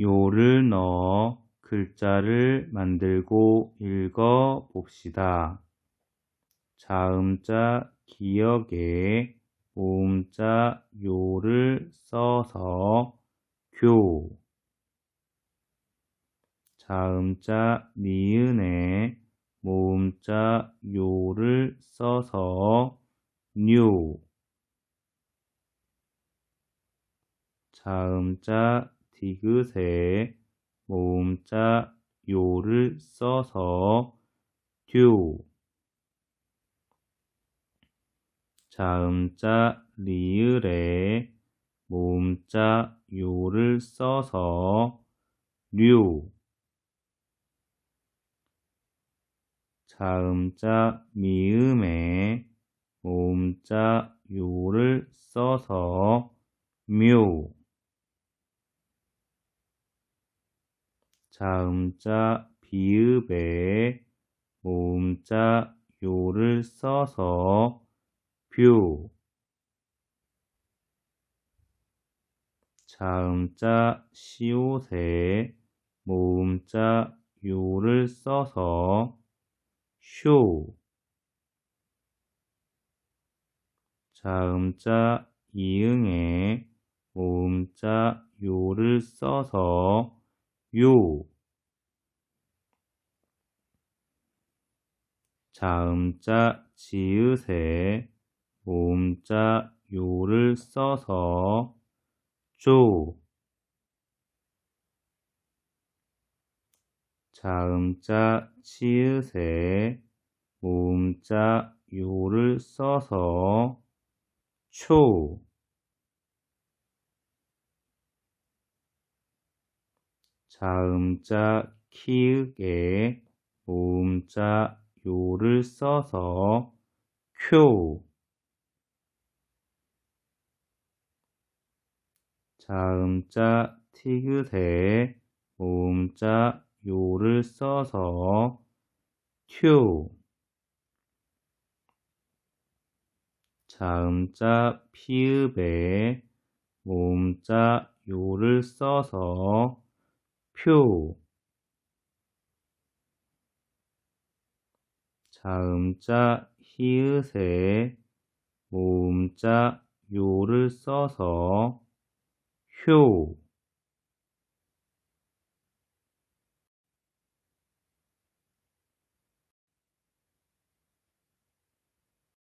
요를 넣어 글자를 만들고 읽어 봅시다. 자음자 기억에 모음자 요를 써서 교 자음자 니은에 모음자 요를 써서 뉴 자음자 디귿에 모음자 요를 써서 듀 자음자 리을에 모음자 요를 써서 류 자음자 미음에 모음자 요를 써서 묘 자음자 비읍에 모음자 요를 써서 뷰 자음자 시옷에 모음자 요를 써서 쇼 자음자 이응에 모음자 요를 써서 요 자음자 지읒에 모음자 요를 써서 조 자음자 치읒에 모음자 요를 써서 초 자음자 키읔에 모음자 요를 써서 큐 자음자 티귿에 모음자 요를 써서 큐 자음자 피읍에 모음자 요를 써서 표 자음자 히읗에 모음자 요를 써서 효